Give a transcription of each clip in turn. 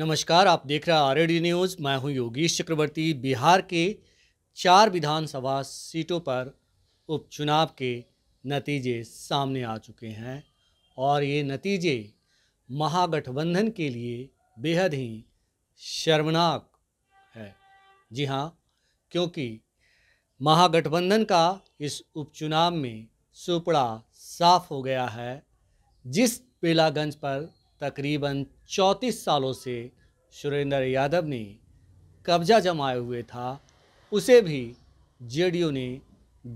नमस्कार आप देख रहे हैं आर न्यूज़ मैं हूं योगेश चक्रवर्ती बिहार के चार विधानसभा सीटों पर उपचुनाव के नतीजे सामने आ चुके हैं और ये नतीजे महागठबंधन के लिए बेहद ही शर्मनाक है जी हाँ क्योंकि महागठबंधन का इस उपचुनाव में सुपड़ा साफ हो गया है जिस बेलागंज पर तकरीबन चौंतीस सालों से सुरेंद्र यादव ने कब्जा जमाए हुए था उसे भी जेडीयू ने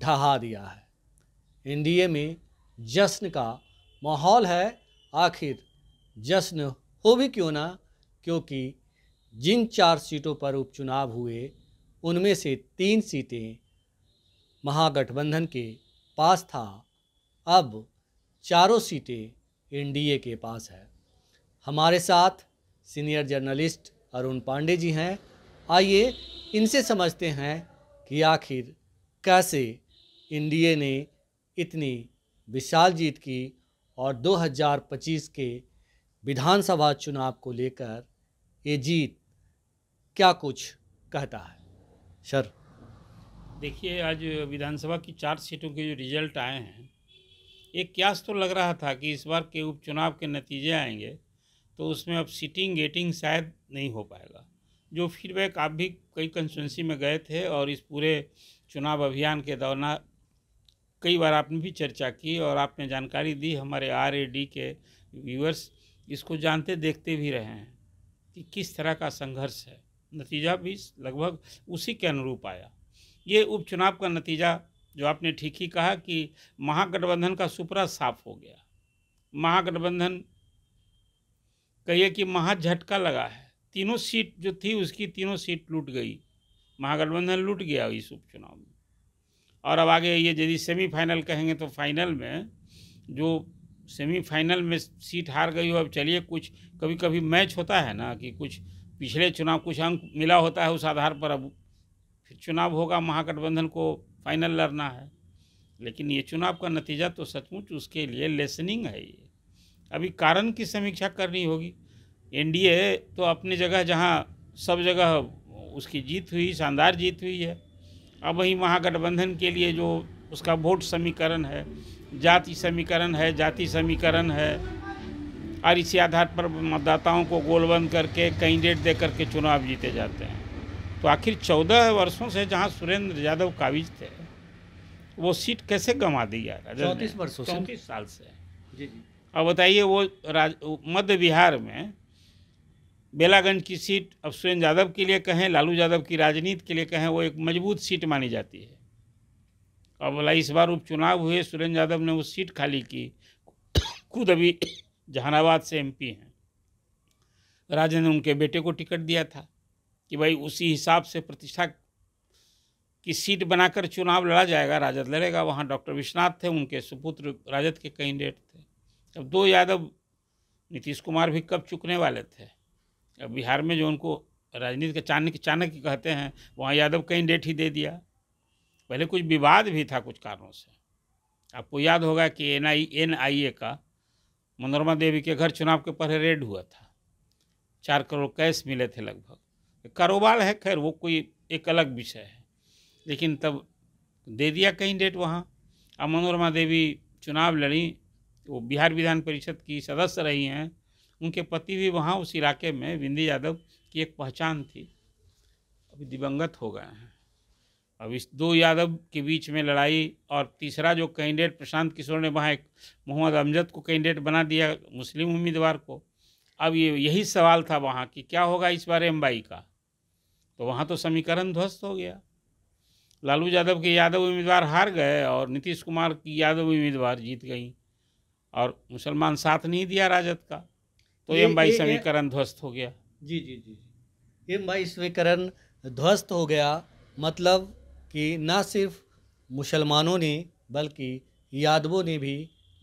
ढहा दिया है एनडीए में जश्न का माहौल है आखिर जश्न हो भी क्यों ना क्योंकि जिन चार सीटों पर उपचुनाव हुए उनमें से तीन सीटें महागठबंधन के पास था अब चारों सीटें एनडीए के पास है हमारे साथ सीनियर जर्नलिस्ट अरुण पांडे जी हैं आइए इनसे समझते हैं कि आखिर कैसे एनडीए ने इतनी विशाल जीत की और 2025 के विधानसभा चुनाव को लेकर ये जीत क्या कुछ कहता है सर देखिए आज विधानसभा की चार सीटों के जो रिजल्ट आए हैं एक क्यास तो लग रहा था कि इस बार के उपचुनाव के नतीजे आएंगे तो उसमें अब सीटिंग गेटिंग शायद नहीं हो पाएगा जो फीडबैक आप भी कई कंस्टिटेंसी में गए थे और इस पूरे चुनाव अभियान के दौरान कई बार आपने भी चर्चा की और आपने जानकारी दी हमारे आर के व्यूअर्स इसको जानते देखते भी रहे हैं कि किस तरह का संघर्ष है नतीजा भी लगभग उसी के अनुरूप आया ये उपचुनाव का नतीजा जो आपने ठीक ही कहा कि महागठबंधन का सुपरा साफ हो गया महागठबंधन कहिए कि महा झटका लगा है तीनों सीट जो थी उसकी तीनों सीट लूट गई महागठबंधन लूट गया इस उपचुनाव में और अब आगे ये यदि सेमीफाइनल कहेंगे तो फाइनल में जो सेमीफाइनल में सीट हार गई हो अब चलिए कुछ कभी कभी मैच होता है ना कि कुछ पिछले चुनाव कुछ अंक मिला होता है उस आधार पर अब फिर चुनाव होगा महागठबंधन को फाइनल लड़ना है लेकिन ये चुनाव का नतीजा तो सचमुच उसके लिए लेसनिंग है ये अभी कारण की समीक्षा करनी होगी एनडीए तो अपनी जगह जहाँ सब जगह उसकी जीत हुई शानदार जीत हुई है अब वहीं महागठबंधन के लिए जो उसका वोट समीकरण है जाति समीकरण है जाति समीकरण है और इसी आधार पर मतदाताओं को गोलबंद करके कैंडिडेट दे करके चुनाव जीते जाते हैं तो आखिर चौदह वर्षों से जहाँ सुरेंद्र यादव काबिज थे वो सीट कैसे गंवा दी यार चौंतीस वर्षों चौंतीस साल से जी जी अब बताइए वो राज मध्य बिहार में बेलागंज की सीट अब सुरेंद्र यादव के लिए कहें लालू यादव की राजनीति के लिए कहें वो एक मजबूत सीट मानी जाती है अब बोला इस बार उपचुनाव हुए सुरेंद्र यादव ने वो सीट खाली की खुद अभी जहानाबाद से एमपी हैं राजा ने उनके बेटे को टिकट दिया था कि भाई उसी हिसाब से प्रतिष्ठा की सीट बनाकर चुनाव लड़ा जाएगा राजद लड़ेगा वहाँ डॉक्टर विश्वनाथ थे उनके सुपुत्र राजद के कैंडिडेट थे अब दो यादव नीतीश कुमार भी कब चुकने वाले थे अब बिहार में जो उनको राजनीति के चाणक्य चाणक्य कहते हैं वहाँ यादव कैंडिडेट ही दे दिया पहले कुछ विवाद भी था कुछ कारणों से आपको याद होगा कि एन आई एन आई ए का मनोरमा देवी के घर चुनाव के पहले रेड हुआ था चार करोड़ कैश मिले थे लगभग कारोबार है खैर वो कोई एक अलग विषय है लेकिन तब दे दिया कैंडिडेट वहाँ अब मनोरमा देवी चुनाव लड़ी वो बिहार विधान परिषद की सदस्य रही हैं उनके पति भी वहाँ उस इलाके में विंदी यादव की एक पहचान थी अभी दिवंगत हो गए हैं अब इस दो यादव के बीच में लड़ाई और तीसरा जो कैंडिडेट प्रशांत किशोर ने वहाँ एक मोहम्मद अमजद को कैंडिडेट बना दिया मुस्लिम उम्मीदवार को अब ये यही सवाल था वहाँ कि क्या होगा इस बार एम का तो वहाँ तो समीकरण ध्वस्त हो गया लालू यादव के यादव उम्मीदवार हार गए और नीतीश कुमार की यादव उम्मीदवार जीत गई और मुसलमान साथ नहीं दिया राजद का तो एम बाई समीकरण ध्वस्त हो गया जी जी जी एम बाई समीकरण ध्वस्त हो गया मतलब कि ना सिर्फ मुसलमानों ने बल्कि यादवों ने भी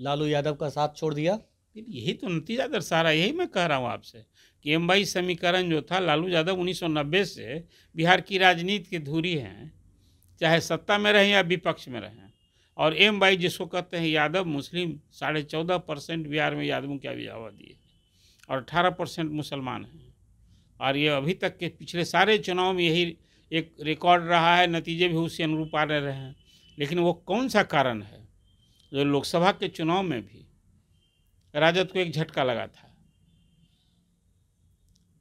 लालू यादव का साथ छोड़ दिया यही तो नतीजा दर्शा रहा यही मैं कह रहा हूँ आपसे कि एम बाई समीकरण जो था लालू यादव 1990 से बिहार की राजनीति की धूरी हैं चाहे सत्ता में रहें या विपक्ष में रहें और एम वाई जिसको कहते हैं यादव मुस्लिम साढ़े चौदह परसेंट बिहार में यादवों की अभी आबादी है और अठारह परसेंट मुसलमान हैं और ये अभी तक के पिछले सारे चुनाव में यही एक रिकॉर्ड रहा है नतीजे भी उसी अनुरूप आ रहे हैं लेकिन वो कौन सा कारण है जो लोकसभा के चुनाव में भी राजद को एक झटका लगा था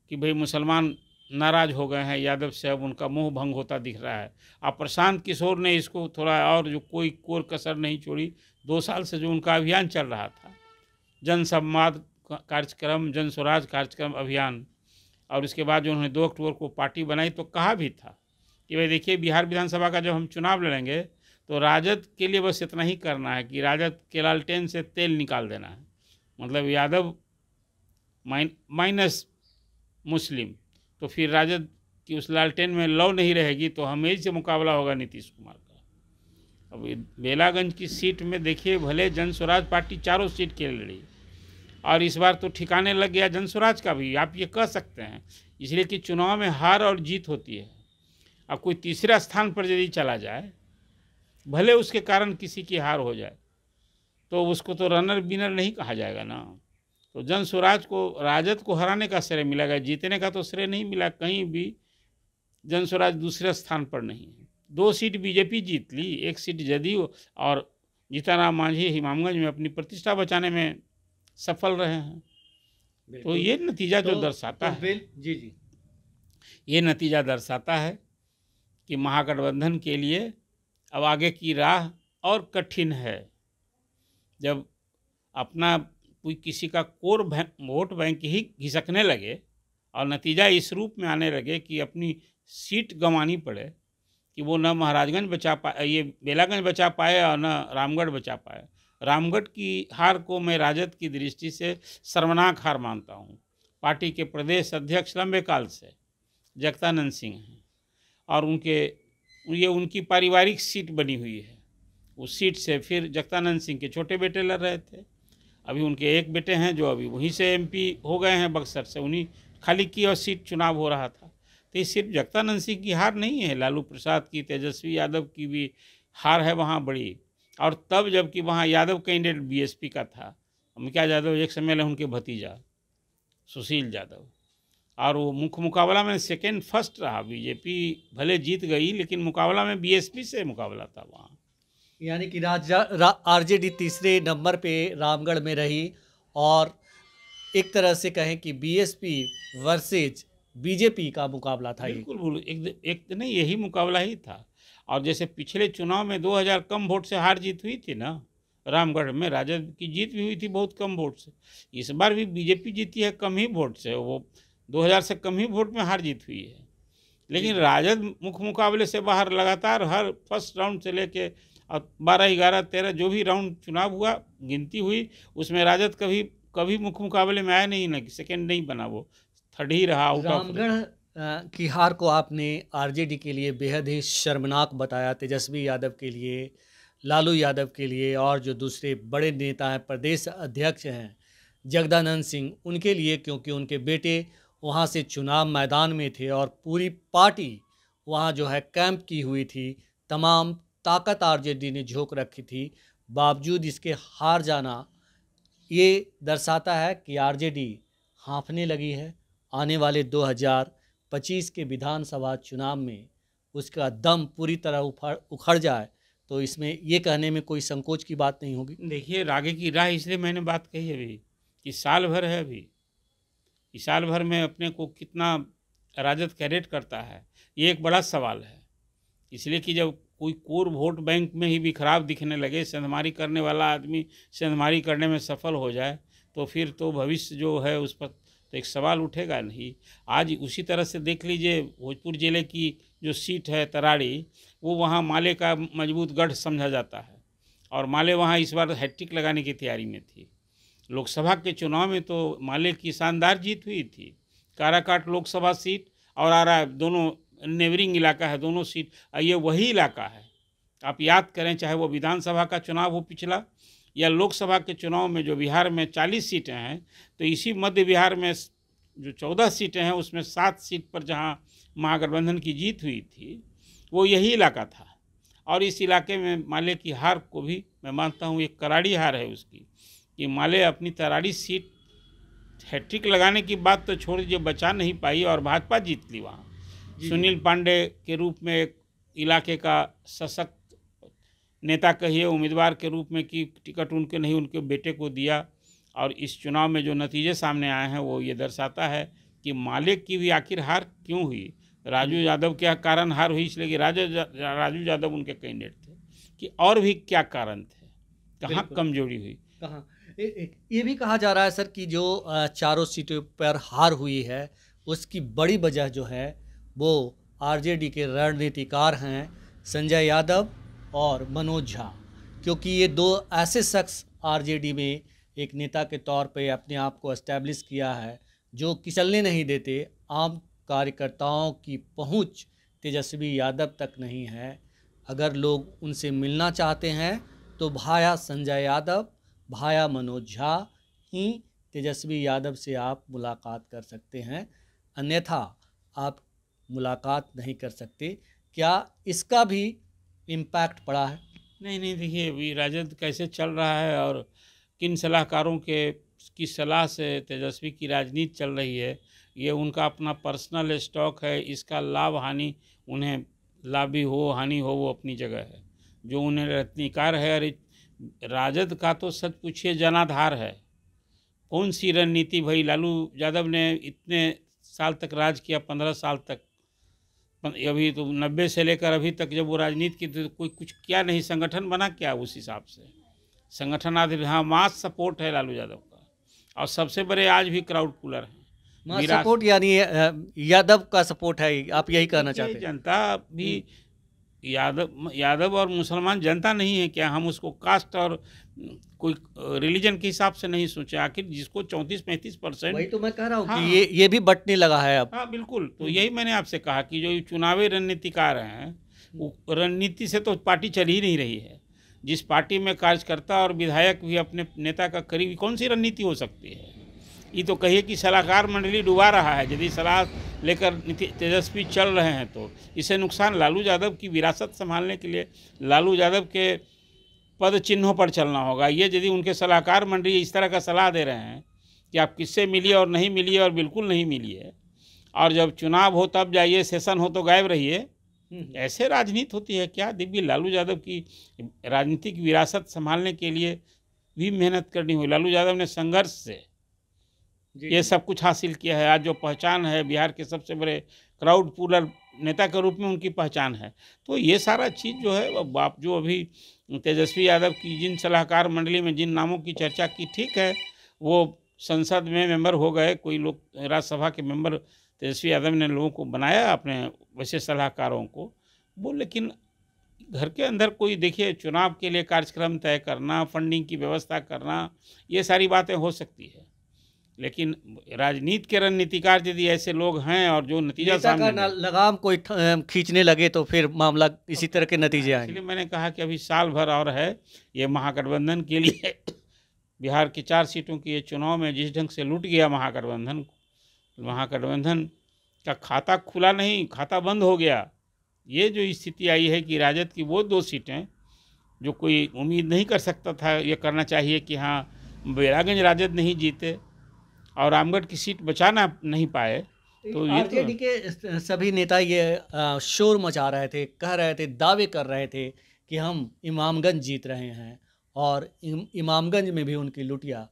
कि भाई मुसलमान नाराज हो गए हैं यादव साहब उनका मुंह भंग होता दिख रहा है अब प्रशांत किशोर ने इसको थोड़ा और जो कोई कोर कसर नहीं छोड़ी दो साल से जो उनका अभियान चल रहा था जन संवाद कार्यक्रम जन स्वराज कार्यक्रम अभियान और इसके बाद जो उन्होंने दो अक्टूबर को पार्टी बनाई तो कहा भी था कि भाई देखिए बिहार विधानसभा का जब हम चुनाव लड़ेंगे तो राजद के लिए बस इतना ही करना है कि राजद के लालटेन से तेल निकाल देना है मतलब यादव माइन माइनस मुस्लिम तो फिर राजद की उस लालटेन में लव नहीं रहेगी तो हमेश से मुकाबला होगा नीतीश कुमार का अब बेलागंज की सीट में देखिए भले जन स्वराज पार्टी चारों सीट खेल रही और इस बार तो ठिकाने लग गया जन स्वराज का भी आप ये कह सकते हैं इसलिए कि चुनाव में हार और जीत होती है अब कोई तीसरा स्थान पर यदि चला जाए भले उसके कारण किसी की हार हो जाए तो उसको तो रनर बिनर नहीं कहा जाएगा ना तो जन स्वराज को राजद को हराने का श्रेय मिला गया जीतने का तो श्रेय नहीं मिला कहीं भी जन स्वराज दूसरे स्थान पर नहीं है दो सीट बीजेपी जीत ली एक सीट जदयू और जीताराम मांझी हिमामगंज में अपनी प्रतिष्ठा बचाने में सफल रहे हैं तो ये नतीजा तो, जो दर्शाता तो है जी जी ये नतीजा दर्शाता है कि महागठबंधन के लिए अब आगे की राह और कठिन है जब अपना कोई किसी का कोर वोट बैंक ही घिसकने लगे और नतीजा इस रूप में आने लगे कि अपनी सीट गंवानी पड़े कि वो न महाराजगंज बचा पाए ये बेलागंज बचा पाए और न रामगढ़ बचा पाए रामगढ़ की हार को मैं राजद की दृष्टि से सर्वनाक हार मानता हूँ पार्टी के प्रदेश अध्यक्ष लंबे काल से जगतानंद सिंह हैं और उनके ये उनकी पारिवारिक सीट बनी हुई है उस सीट से फिर जगतानंद सिंह के छोटे बेटे लड़ रहे थे अभी उनके एक बेटे हैं जो अभी वहीं से एमपी हो गए हैं बक्सर से उन्हीं खाली की और सीट चुनाव हो रहा था तो ये सिर्फ जगतानंद सिंह की हार नहीं है लालू प्रसाद की तेजस्वी यादव की भी हार है वहाँ बड़ी और तब जबकि वहाँ यादव कैंडिडेट बीएसपी का था अम्बिका यादव एक समय ले उनके भतीजा सुशील यादव और वो मुख्य मुकाबला में सेकेंड फर्स्ट रहा बीजेपी भले जीत गई लेकिन मुकाबला में बीएसपी से मुकाबला था वहाँ यानी कि जे आरजेडी तीसरे नंबर पे रामगढ़ में रही और एक तरह से कहें कि बीएसपी वर्सेज बीजेपी का मुकाबला था बिल्कुल बिल्कुल एक एक नहीं यही मुकाबला ही था और जैसे पिछले चुनाव में 2000 कम वोट से हार जीत हुई थी ना रामगढ़ में राजद की जीत भी हुई थी बहुत कम वोट से इस बार भी बीजेपी जीती है कम ही वोट से वो 2000 से कम ही वोट में हार जीत हुई है लेकिन राजद मुख्य मुकाबले से बाहर लगातार हर फर्स्ट राउंड से लेके और बारह ग्यारह तेरह जो भी राउंड चुनाव हुआ गिनती हुई उसमें राजद कभी कभी मुख्य मुकाबले में आया नहीं ना कि सेकेंड नहीं बना वो थर्ड ही रहा रामगढ़ की हार को आपने आरजेडी के लिए बेहद ही शर्मनाक बताया तेजस्वी यादव के लिए लालू यादव के लिए और जो दूसरे बड़े नेता हैं प्रदेश अध्यक्ष हैं जगदानंद सिंह उनके लिए क्योंकि उनके बेटे वहाँ से चुनाव मैदान में थे और पूरी पार्टी वहाँ जो है कैंप की हुई थी तमाम ताकत आरजेडी ने झोंक रखी थी बावजूद इसके हार जाना ये दर्शाता है कि आरजेडी हाँफने लगी है आने वाले 2025 के विधानसभा चुनाव में उसका दम पूरी तरह उफड़ उखड़ जाए तो इसमें ये कहने में कोई संकोच की बात नहीं होगी देखिए रागे की राह इसलिए मैंने बात कही अभी कि साल भर है अभी कि साल भर में अपने को कितना राजद कैरेट करता है ये एक बड़ा सवाल है इसलिए कि जब कोई कोर वोट बैंक में ही भी खराब दिखने लगे सेंधमारी करने वाला आदमी सेंधमारी करने में सफल हो जाए तो फिर तो भविष्य जो है उस पर तो एक सवाल उठेगा नहीं आज उसी तरह से देख लीजिए भोजपुर ज़िले की जो सीट है तराड़ी वो वहाँ माले का मजबूत गढ़ समझा जाता है और माले वहाँ इस बार हैट्रिक लगाने की तैयारी में थी लोकसभा के चुनाव में तो माले की शानदार जीत हुई थी काराकाट लोकसभा सीट और आरा दोनों नेबरिंग इलाका है दोनों सीट ये वही इलाका है आप याद करें चाहे वो विधानसभा का चुनाव हो पिछला या लोकसभा के चुनाव में जो बिहार में चालीस सीटें हैं तो इसी मध्य बिहार में जो चौदह सीटें हैं उसमें सात सीट पर जहाँ महागठबंधन की जीत हुई थी वो यही इलाका था और इस इलाके में माले की हार को भी मैं मानता हूँ एक करारी हार है उसकी कि माले अपनी तराड़ी सीट हैट्रिक लगाने की बात तो छोड़ दीजिए बचा नहीं पाई और भाजपा जीत ली वहाँ सुनील पांडे के रूप में एक इलाके का सशक्त नेता कहिए उम्मीदवार के रूप में कि टिकट उनके नहीं उनके बेटे को दिया और इस चुनाव में जो नतीजे सामने आए हैं वो ये दर्शाता है कि मालिक की भी आखिर हार क्यों हुई राजू यादव के कारण हार हुई इसलिए कि राजू राजू यादव उनके कैंडिडेट थे कि और भी क्या कारण थे कहाँ कमजोरी हुई कहाँ ये भी कहा जा रहा है सर कि जो चारों सीटों पर हार हुई है उसकी बड़ी वजह जो है वो आरजेडी के रणनीतिकार हैं संजय यादव और मनोज झा क्योंकि ये दो ऐसे शख्स आरजेडी में एक नेता के तौर पे अपने आप को इस्टेब्लिश किया है जो किचलने नहीं देते आम कार्यकर्ताओं की पहुंच तेजस्वी यादव तक नहीं है अगर लोग उनसे मिलना चाहते हैं तो भाया संजय यादव भाया मनोज झा ही तेजस्वी यादव से आप मुलाकात कर सकते हैं अन्यथा आप मुलाकात नहीं कर सकते क्या इसका भी इम्पैक्ट पड़ा है नहीं नहीं देखिए अभी राजद कैसे चल रहा है और किन सलाहकारों के की सलाह से तेजस्वी की राजनीति चल रही है ये उनका अपना पर्सनल स्टॉक है इसका लाभ हानि उन्हें लाभ भी हो हानि हो वो अपनी जगह है जो उन्हें रत्निकार है और राजद का तो सच पूछिए जनाधार है कौन सी रणनीति भाई लालू यादव ने इतने साल तक राज किया पंद्रह साल तक अभी तो नब्बे से लेकर अभी तक जब वो राजनीति की तो कोई कुछ किया नहीं संगठन बना क्या उस हिसाब से संगठन आदि हाँ मास सपोर्ट है लालू यादव का और सबसे बड़े आज भी क्राउड कूलर है सपोर्ट यानी यादव का सपोर्ट है आप यही कहना चाहते हैं जनता भी हम्म। यादव यादव और मुसलमान जनता नहीं है क्या हम उसको कास्ट और कोई रिलीजन के हिसाब से नहीं सोचे आखिर जिसको चौंतीस पैंतीस परसेंट वही तो मैं कह रहा हूँ हाँ, कि ये ये भी बटने लगा है अब हाँ बिल्कुल तो हम्म। यही मैंने आपसे कहा कि जो चुनावी रणनीतिकार हैं रणनीति से तो पार्टी चल ही नहीं रही है जिस पार्टी में कार्यकर्ता और विधायक भी अपने नेता का करीब कौन सी रणनीति हो सकती है ये तो कहिए कि सलाहकार मंडली डुबा रहा है यदि सलाह लेकर तेजस्वी चल रहे हैं तो इसे नुकसान लालू यादव की विरासत संभालने के लिए लालू यादव के पद चिन्हों पर चलना होगा ये यदि उनके सलाहकार मंडली इस तरह का सलाह दे रहे हैं कि आप किससे मिलिए और नहीं मिलिए और बिल्कुल नहीं मिलिए और जब चुनाव हो तब जाइए सेशन हो तो गायब रहिए हम्म, हम्म। ऐसे राजनीति होती है क्या दिव्य लालू यादव की राजनीतिक विरासत संभालने के लिए भी मेहनत करनी हुई लालू यादव ने संघर्ष से ये सब कुछ हासिल किया है आज जो पहचान है बिहार के सबसे बड़े क्राउड पुलर नेता के रूप में उनकी पहचान है तो ये सारा चीज़ जो है आप जो अभी तेजस्वी यादव की जिन सलाहकार मंडली में जिन नामों की चर्चा की ठीक है वो संसद में मेंबर हो गए कोई लोग राज्यसभा के मेंबर तेजस्वी यादव ने लोगों को बनाया अपने वैसे सलाहकारों को वो लेकिन घर के अंदर कोई देखिए चुनाव के लिए कार्यक्रम तय करना फंडिंग की व्यवस्था करना ये सारी बातें हो सकती है लेकिन राजनीति के रणनीतिकार यदि ऐसे लोग हैं और जो नतीजा सामने का लगाम कोई खींचने लगे तो फिर मामला इसी तरह के नतीजे आए इसलिए मैंने कहा कि अभी साल भर और है ये महागठबंधन के लिए बिहार की चार सीटों की ये चुनाव में जिस ढंग से लूट गया महागठबंधन महागठबंधन का खाता खुला नहीं खाता बंद हो गया ये जो स्थिति आई है कि राजद की वो दो सीटें जो कोई उम्मीद नहीं कर सकता था ये करना चाहिए कि हाँ बेरागंज राजद नहीं जीते और रामगढ़ की सीट बचाना नहीं पाए तो, तो, तो- आरजेडी के सभी नेता ये शोर मचा रहे थे कह रहे थे दावे कर रहे थे कि हम इमामगंज जीत रहे हैं और इम, इमामगंज में भी उनकी लुटिया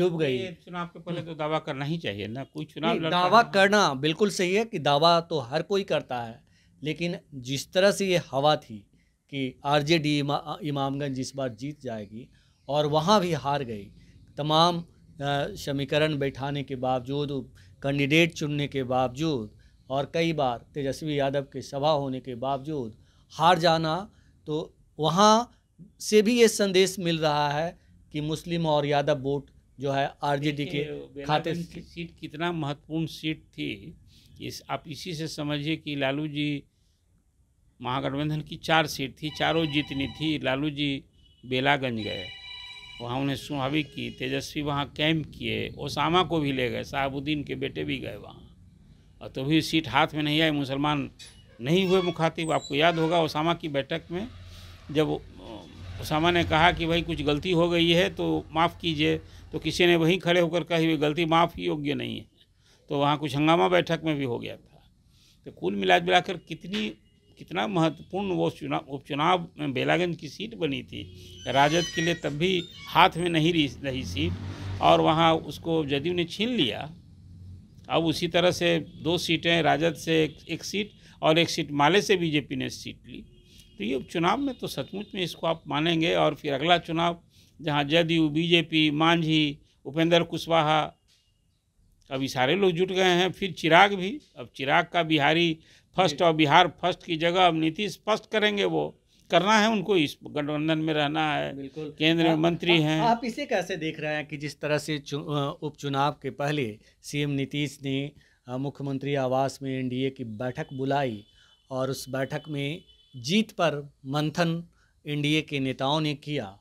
डूब गई चुनाव के पहले तो दावा करना ही चाहिए ना कोई चुनाव दावा करना बिल्कुल सही है कि दावा तो हर कोई करता है लेकिन जिस तरह से ये हवा थी कि आरजेडी इमा, इमामगंज इस बार जीत जाएगी और वहाँ भी हार गई तमाम समीकरण बैठाने के बावजूद कैंडिडेट चुनने के बावजूद और कई बार तेजस्वी यादव के सभा होने के बावजूद हार जाना तो वहाँ से भी ये संदेश मिल रहा है कि मुस्लिम और यादव वोट जो है आरजेडी के खाते की सीट कितना महत्वपूर्ण सीट थी इस आप इसी से समझिए कि लालू जी महागठबंधन की चार सीट थी चारों जीतनी थी लालू जी बेलागंज गए वहाँ उन्हें सुहावी की तेजस्वी वहाँ कैंप किए ओसामा को भी ले गए साहबुद्दीन के बेटे भी गए वहाँ और तो भी सीट हाथ में नहीं आई मुसलमान नहीं हुए मुखातिब आपको याद होगा ओसामा की बैठक में जब ओसामा ने कहा कि भाई कुछ गलती हो गई है तो माफ़ कीजिए तो किसी ने वहीं खड़े होकर कही हुई गलती माफ़ ही योग्य नहीं है तो वहाँ कुछ हंगामा बैठक में भी हो गया था तो कुल मिला मिलाकर कितनी कितना महत्वपूर्ण वो चुनाव उपचुनाव में बेलागंज की सीट बनी थी राजद के लिए तब भी हाथ में नहीं रही सीट और वहाँ उसको जदयू ने छीन लिया अब उसी तरह से दो सीटें राजद से एक, एक सीट और एक सीट माले से बीजेपी ने सीट ली तो ये उपचुनाव में तो सचमुच में इसको आप मानेंगे और फिर अगला चुनाव जहाँ जदयू बीजेपी मांझी उपेंद्र कुशवाहा अभी सारे लोग जुट गए हैं फिर चिराग भी अब चिराग का बिहारी फर्स्ट और बिहार फर्स्ट की जगह अब नीतीश स्पष्ट करेंगे वो करना है उनको इस गठबंधन में रहना है केंद्र में मंत्री हैं आप इसे कैसे देख रहे हैं कि जिस तरह से उपचुनाव के पहले सीएम नीतीश ने मुख्यमंत्री आवास में एनडीए की बैठक बुलाई और उस बैठक में जीत पर मंथन एनडीए के नेताओं ने किया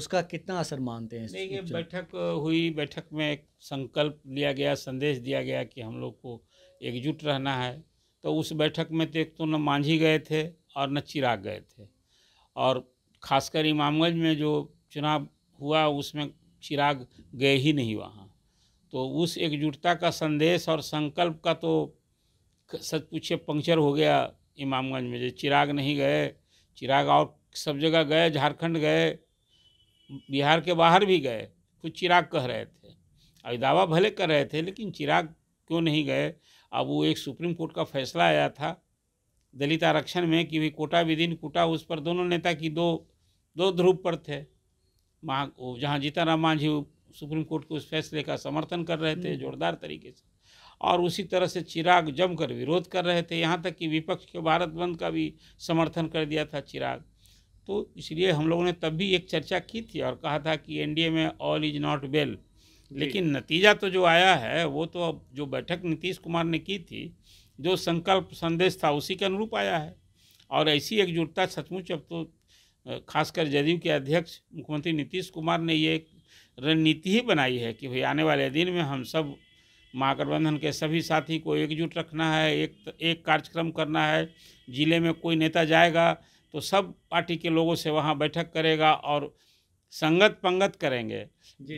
उसका कितना असर मानते हैं ये बैठक हुई बैठक में एक संकल्प लिया गया संदेश दिया गया कि हम लोग को एकजुट रहना है तो उस बैठक में तो एक तो न मांझी गए थे और न चिराग गए थे और खासकर इमामगंज में जो चुनाव हुआ उसमें चिराग गए ही नहीं वहाँ तो उस एकजुटता का संदेश और संकल्प का तो सच पूछे पंक्चर हो गया इमामगंज में जो चिराग नहीं गए चिराग और सब जगह गए झारखंड गए बिहार के बाहर भी गए कुछ चिराग कह रहे थे अभी दावा भले कर रहे थे लेकिन चिराग क्यों नहीं गए अब वो एक सुप्रीम कोर्ट का फैसला आया था दलित आरक्षण में कि भाई कोटा विदिन कोटा उस पर दोनों नेता की दो दो ध्रुव पर थे महा जहाँ जीताराम मांझी सुप्रीम कोर्ट के उस फैसले का समर्थन कर रहे थे हम्म। जोरदार तरीके से और उसी तरह से चिराग जमकर विरोध कर रहे थे यहाँ तक कि विपक्ष के भारत बंद का भी समर्थन कर दिया था चिराग तो इसलिए हम लोगों ने तब भी एक चर्चा की थी और कहा था कि एनडीए में ऑल इज़ नॉट वेल लेकिन नतीजा तो जो आया है वो तो अब जो बैठक नीतीश कुमार ने की थी जो संकल्प संदेश था उसी के अनुरूप आया है और ऐसी एकजुटता सचमुच अब तो खासकर जदयू के अध्यक्ष मुख्यमंत्री नीतीश कुमार ने ये एक रणनीति ही बनाई है कि भाई आने वाले दिन में हम सब महागठबंधन के सभी साथी को एकजुट रखना है एक एक कार्यक्रम करना है ज़िले में कोई नेता जाएगा तो सब पार्टी के लोगों से वहाँ बैठक करेगा और संगत पंगत करेंगे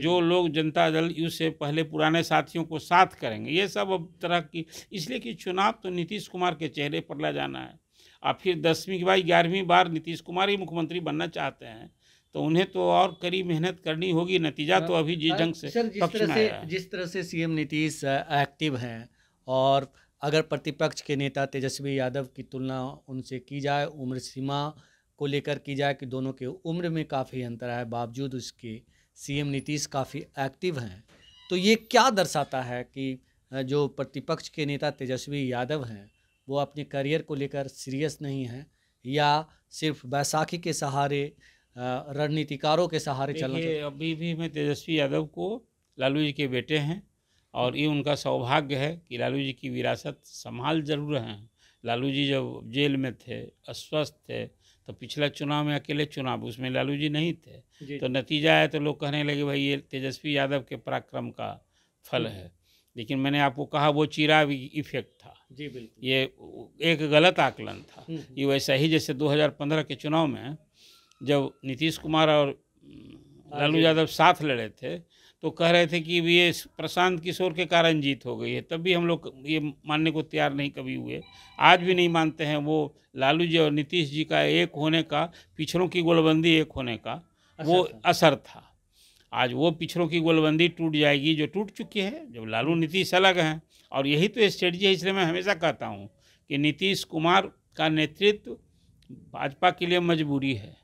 जो लोग जनता दल यू से पहले पुराने साथियों को साथ करेंगे ये सब अब तरह की इसलिए कि चुनाव तो नीतीश कुमार के चेहरे पर ला जाना है और फिर दसवीं के बाद ग्यारहवीं बार नीतीश कुमार ही मुख्यमंत्री बनना चाहते हैं तो उन्हें तो और कड़ी मेहनत करनी होगी नतीजा तो अभी जिस ढंग से सर जिस तरह से जिस तरह से सीएम नीतीश एक्टिव हैं और अगर प्रतिपक्ष के नेता तेजस्वी यादव की तुलना उनसे की जाए उम्र सीमा को लेकर की जाए कि दोनों के उम्र में काफ़ी अंतर है बावजूद उसके सीएम नीतीश काफ़ी एक्टिव हैं तो ये क्या दर्शाता है कि जो प्रतिपक्ष के नेता तेजस्वी यादव हैं वो अपने करियर को लेकर सीरियस नहीं हैं या सिर्फ बैसाखी के सहारे रणनीतिकारों के सहारे चल रहे अभी भी मैं तेजस्वी यादव को लालू जी के बेटे हैं और ये उनका सौभाग्य है कि लालू जी की विरासत संभाल जरूर हैं लालू जी जब जेल में थे अस्वस्थ थे तो पिछला चुनाव में अकेले चुनाव उसमें लालू जी नहीं थे तो नतीजा आया तो लोग कहने लगे भाई ये तेजस्वी यादव के पराक्रम का फल है लेकिन मैंने आपको कहा वो चिरा इफेक्ट था जी बिल्कुल ये एक गलत आकलन था ये हम्म, हम्म। वैसा ही जैसे 2015 के चुनाव में जब नीतीश कुमार और लालू यादव साथ लड़े थे तो कह रहे थे कि ये प्रशांत किशोर के कारण जीत हो गई है तब भी हम लोग ये मानने को तैयार नहीं कभी हुए आज भी नहीं मानते हैं वो लालू जी और नीतीश जी का एक होने का पिछड़ों की गोलबंदी एक होने का वो असर था आज वो पिछड़ों की गोलबंदी टूट जाएगी जो टूट चुकी है जब लालू नीतीश अलग हैं और यही तो स्ट्रेटजी है इसलिए मैं हमेशा कहता हूँ कि नीतीश कुमार का नेतृत्व भाजपा के लिए मजबूरी है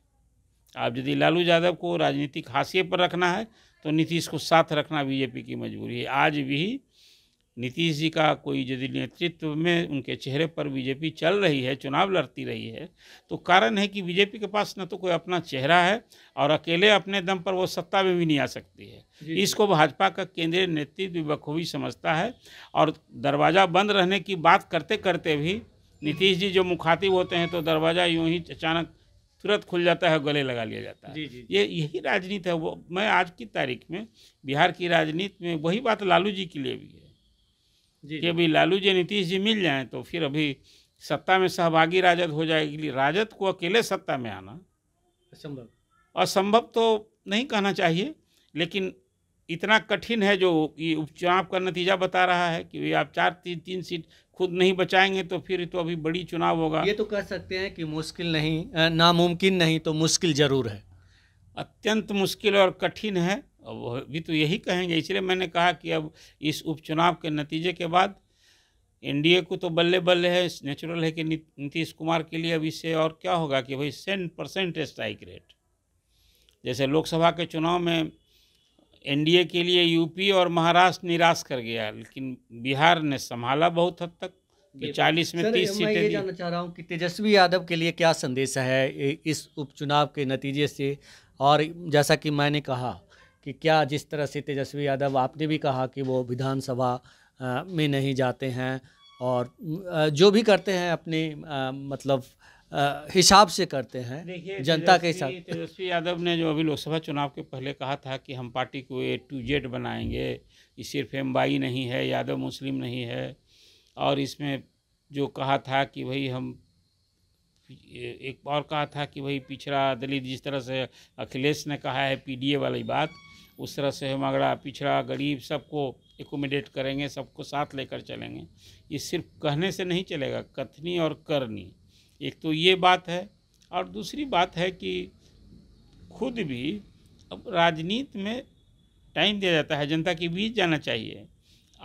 आप यदि लालू यादव को राजनीतिक हाशिए पर रखना है तो नीतीश को साथ रखना बीजेपी की मजबूरी है आज भी नीतीश जी का कोई यदि नेतृत्व में उनके चेहरे पर बीजेपी चल रही है चुनाव लड़ती रही है तो कारण है कि बीजेपी के पास न तो कोई अपना चेहरा है और अकेले अपने दम पर वो सत्ता में भी नहीं आ सकती है इसको भाजपा का केंद्रीय नेतृत्व भी बखूबी समझता है और दरवाज़ा बंद रहने की बात करते करते भी नीतीश जी जो मुखातिब होते हैं तो दरवाज़ा यूं ही अचानक तुरंत खुल जाता है गले लगा लिया जाता है जी, जी, ये यही राजनीति है वो मैं आज की तारीख में बिहार की राजनीति में वही बात लालू जी के लिए भी है जी, कि अभी लालू जी नीतीश जी मिल जाए तो फिर अभी सत्ता में सहभागी राजद हो जाएगी राजद को अकेले सत्ता में आना असंभव असंभव तो नहीं कहना चाहिए लेकिन इतना कठिन है जो ये उपचुनाव का नतीजा बता रहा है कि आप चार तीन तीन सीट खुद नहीं बचाएंगे तो फिर तो अभी बड़ी चुनाव होगा ये तो कह सकते हैं कि मुश्किल नहीं नामुमकिन नहीं तो मुश्किल ज़रूर है अत्यंत मुश्किल और कठिन है अभी भी तो यही कहेंगे इसलिए मैंने कहा कि अब इस उपचुनाव के नतीजे के बाद एनडीए को तो बल्ले बल्ले है नेचुरल है कि नीतीश कुमार के लिए अब इससे और क्या होगा कि भाई सेंट परसेंट स्ट्राइक रेट जैसे लोकसभा के चुनाव में एनडीए के लिए यूपी और महाराष्ट्र निराश कर गया लेकिन बिहार ने संभाला बहुत हद तक तो कि चालीस में तीस सीटें मैं ये जानना चाह रहा हूँ कि तेजस्वी यादव के लिए क्या संदेश है इस उपचुनाव के नतीजे से और जैसा कि मैंने कहा कि क्या जिस तरह से तेजस्वी यादव आपने भी कहा कि वो विधानसभा में नहीं जाते हैं और जो भी करते हैं अपने मतलब हिसाब से करते हैं जनता के हिसाब तेजस्वी यादव ने जो अभी लोकसभा चुनाव के पहले कहा था कि हम पार्टी को ए टू जेड बनाएंगे ये सिर्फ एम बाई नहीं है यादव मुस्लिम नहीं है और इसमें जो कहा था कि भाई हम एक और कहा था कि भाई पिछड़ा दलित जिस तरह से अखिलेश ने कहा है पीडीए वाली बात उस तरह से हम अगड़ा पिछड़ा गरीब सबको एकोमोडेट करेंगे सबको साथ लेकर चलेंगे ये सिर्फ कहने से नहीं चलेगा कथनी और करनी एक तो ये बात है और दूसरी बात है कि खुद भी अब राजनीति में टाइम दिया जाता है जनता के बीच जाना चाहिए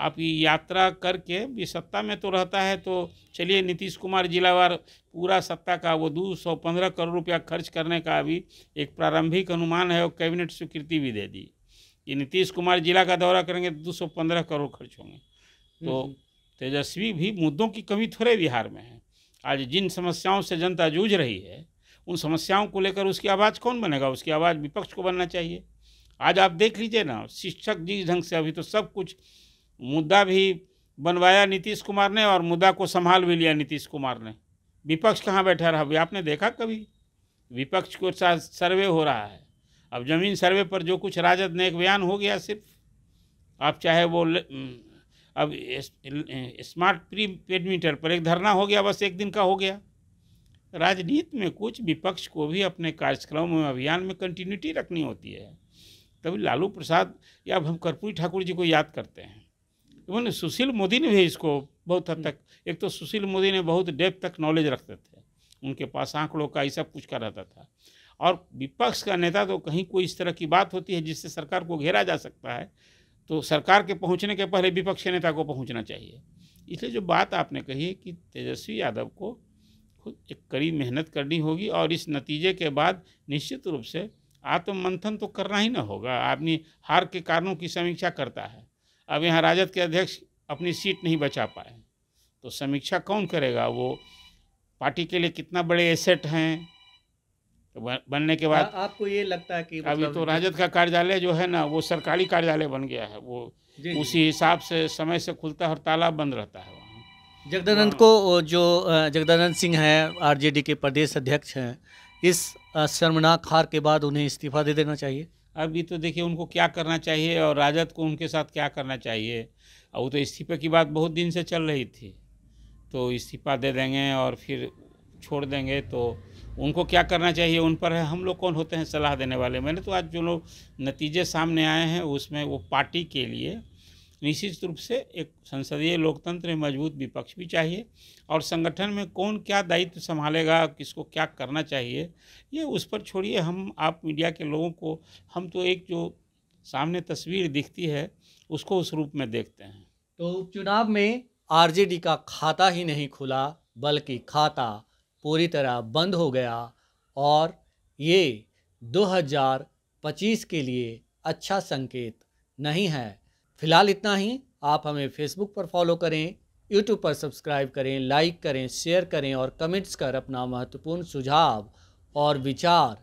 आपकी यात्रा करके भी सत्ता में तो रहता है तो चलिए नीतीश कुमार जिलावार पूरा सत्ता का वो दो सौ पंद्रह करोड़ रुपया खर्च करने का अभी एक प्रारंभिक अनुमान है और कैबिनेट स्वीकृति भी दे दी कि नीतीश कुमार जिला का दौरा करेंगे तो दो सौ पंद्रह करोड़ खर्च होंगे तो हम्म। तेजस्वी भी मुद्दों की कमी थोड़े बिहार में है आज जिन समस्याओं से जनता जूझ रही है उन समस्याओं को लेकर उसकी आवाज़ कौन बनेगा उसकी आवाज़ विपक्ष को बनना चाहिए आज आप देख लीजिए ना शिक्षक जिस ढंग से अभी तो सब कुछ मुद्दा भी बनवाया नीतीश कुमार ने और मुद्दा को संभाल भी लिया नीतीश कुमार ने विपक्ष कहाँ बैठा रहा अभी आपने देखा कभी विपक्ष को साथ सर्वे हो रहा है अब जमीन सर्वे पर जो कुछ राजद ने एक बयान हो गया सिर्फ आप चाहे वो अब स्मार्ट प्री पेड मीटर पर एक धरना हो गया बस एक दिन का हो गया राजनीति में कुछ विपक्ष को भी अपने कार्यक्रम अभियान में कंटिन्यूटी रखनी होती है तभी लालू प्रसाद या हम कर्पूरी ठाकुर जी को याद करते हैं इवन सुशील मोदी ने भी इसको बहुत हद तक एक तो सुशील मोदी ने बहुत डेप तक नॉलेज रखते थे उनके पास आंकड़ों का ऐसा कुछ का रहता था और विपक्ष का नेता तो कहीं कोई इस तरह की बात होती है जिससे सरकार को घेरा जा सकता है तो सरकार के पहुंचने के पहले विपक्षी नेता को पहुंचना चाहिए इसलिए जो बात आपने कही कि तेजस्वी यादव को खुद एक कड़ी मेहनत करनी होगी और इस नतीजे के बाद निश्चित रूप से आत्ममंथन तो करना ही ना होगा आदमी हार के कारणों की समीक्षा करता है अब यहाँ राजद के अध्यक्ष अपनी सीट नहीं बचा पाए तो समीक्षा कौन करेगा वो पार्टी के लिए कितना बड़े एसेट हैं तो बनने के बाद आ, आपको ये लगता है कि अभी मतलब तो राजद का कार्यालय जो है ना वो सरकारी कार्यालय बन गया है वो उसी हिसाब से समय से खुलता है और तालाब बंद रहता है जगदानंद हाँ। को जो जगदानंद सिंह है आरजेडी के प्रदेश अध्यक्ष हैं इस शर्मनाक हार के बाद उन्हें इस्तीफा दे देना चाहिए अभी तो देखिए उनको क्या करना चाहिए और राजद को उनके साथ क्या करना चाहिए और वो तो इस्तीफे की बात बहुत दिन से चल रही थी तो इस्तीफा दे देंगे और फिर छोड़ देंगे तो उनको क्या करना चाहिए उन पर है हम लोग कौन होते हैं सलाह देने वाले मैंने तो आज जो लोग नतीजे सामने आए हैं उसमें वो पार्टी के लिए निश्चित रूप से एक संसदीय लोकतंत्र में मजबूत विपक्ष भी चाहिए और संगठन में कौन क्या दायित्व संभालेगा किसको क्या करना चाहिए ये उस पर छोड़िए हम आप मीडिया के लोगों को हम तो एक जो सामने तस्वीर दिखती है उसको उस रूप में देखते हैं तो उपचुनाव में आरजेडी का खाता ही नहीं खुला बल्कि खाता पूरी तरह बंद हो गया और ये 2025 के लिए अच्छा संकेत नहीं है फिलहाल इतना ही आप हमें फेसबुक पर फॉलो करें यूट्यूब पर सब्सक्राइब करें लाइक करें शेयर करें और कमेंट्स कर अपना महत्वपूर्ण सुझाव और विचार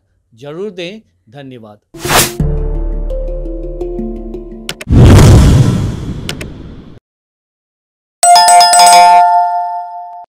जरूर दें धन्यवाद